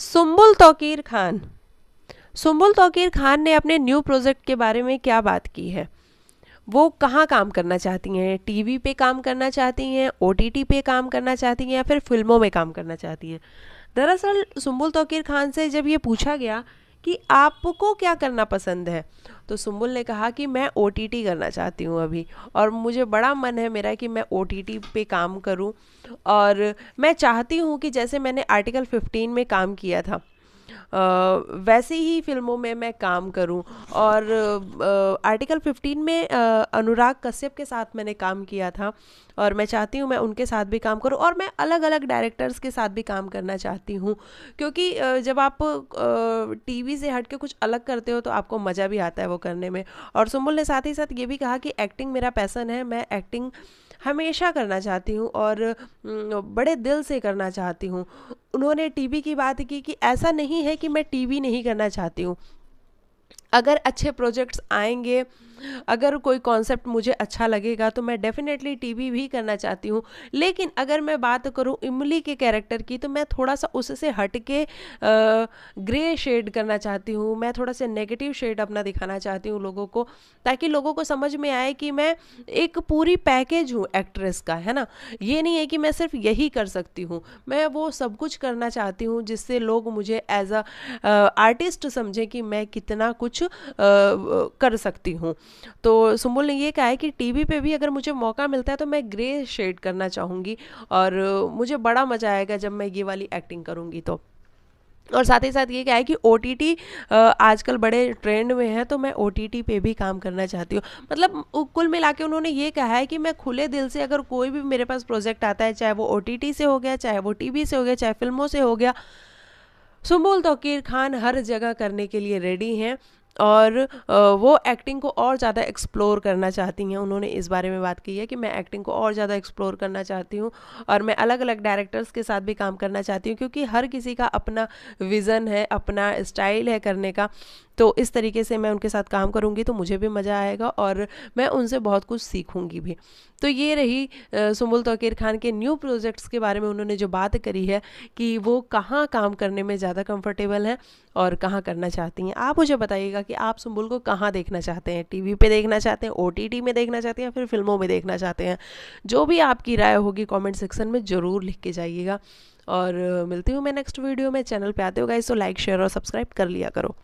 सुम्बुल तोकीर खान सुम्बुल तोकीर खान ने अपने new project के बारे में क्या बात की है वो कहाँ काम करना चाहती हैं टीवी पे काम करना चाहती हैं ओटीटी पे काम करना चाहती हैं या फिर फिल्मों में काम करना चाहती हैं दरअसल सुम्बुल तोकीर खान से जब ये पूछा गया कि आपको क्या करना पसंद है तो सुम्बुल ने कहा कि मैं ओ करना चाहती हूँ अभी और मुझे बड़ा मन है मेरा कि मैं ओ पे काम करूँ और मैं चाहती हूँ कि जैसे मैंने आर्टिकल 15 में काम किया था वैसे ही फिल्मों में मैं काम करूं और आर्टिकल 15 में अनुराग कश्यप के साथ मैंने काम किया था और मैं चाहती हूँ मैं उनके साथ भी काम करूँ और मैं अलग अलग डायरेक्टर्स के साथ भी काम करना चाहती हूँ क्योंकि जब आप टीवी से हट के कुछ अलग करते हो तो आपको मज़ा भी आता है वो करने में और सुमुल ने साथ ही साथ ये भी कहा कि एक्टिंग मेरा पैसन है मैं एक्टिंग हमेशा करना चाहती हूँ और बड़े दिल से करना चाहती हूँ उन्होंने टीवी की बात की कि ऐसा नहीं है कि मैं टीवी नहीं करना चाहती हूँ अगर अच्छे प्रोजेक्ट्स आएंगे अगर कोई कॉन्सेप्ट मुझे अच्छा लगेगा तो मैं डेफिनेटली टीवी भी करना चाहती हूँ लेकिन अगर मैं बात करूँ इमली के कैरेक्टर की तो मैं थोड़ा सा उससे हट के ग्रे शेड करना चाहती हूँ मैं थोड़ा सा नेगेटिव शेड अपना दिखाना चाहती हूँ लोगों को ताकि लोगों को समझ में आए कि मैं एक पूरी पैकेज हूँ एक्ट्रेस का है ना ये नहीं है कि मैं सिर्फ यही कर सकती हूँ मैं वो सब कुछ करना चाहती हूँ जिससे लोग मुझे एज अ आर्टिस्ट समझें कि मैं कितना कुछ कुछ आ, कर सकती हूँ तो सुम्बुल ने ये कहा है कि टीवी पे भी अगर मुझे मौका मिलता है तो मैं ग्रे शेड करना चाहूँगी और मुझे बड़ा मज़ा आएगा जब मैं ये वाली एक्टिंग करूँगी तो और साथ ही साथ ये क्या है कि ओ टी टी आजकल बड़े ट्रेंड में है तो मैं ओ टी टी पे भी काम करना चाहती हूँ मतलब कुल मिला के उन्होंने ये कहा है कि मैं खुले दिल से अगर कोई भी मेरे पास प्रोजेक्ट आता है चाहे वो ओ टी टी से हो गया चाहे वो टी वी से हो गया चाहे फिल्मों से हो गया सुमुल तोकीर खान हर जगह करने के लिए रेडी हैं और वो एक्टिंग को और ज़्यादा एक्सप्लोर करना चाहती हैं उन्होंने इस बारे में बात की है कि मैं एक्टिंग को और ज़्यादा एक्सप्लोर करना चाहती हूँ और मैं अलग अलग डायरेक्टर्स के साथ भी काम करना चाहती हूँ क्योंकि हर किसी का अपना विज़न है अपना स्टाइल है करने का तो इस तरीके से मैं उनके साथ काम करूँगी तो मुझे भी मज़ा आएगा और मैं उनसे बहुत कुछ सीखूँगी भी तो ये रही सुमुल तोकीर खान के न्यू प्रोजेक्ट्स के बारे में उन्होंने जो बात करी है कि वो कहाँ काम करने में ज़्यादा कंफर्टेबल हैं और कहाँ करना चाहती हैं आप मुझे बताइएगा कि आप सुम्बुल को कहाँ देखना चाहते हैं टीवी पे देखना चाहते हैं ओटीटी में देखना चाहते हैं या फिर फिल्मों में देखना चाहते हैं जो भी आपकी राय होगी कमेंट सेक्शन में ज़रूर लिख के जाइएगा और मिलती हूँ मैं नेक्स्ट वीडियो में चैनल पे आते हो गए तो लाइक शेयर और सब्सक्राइब कर लिया करो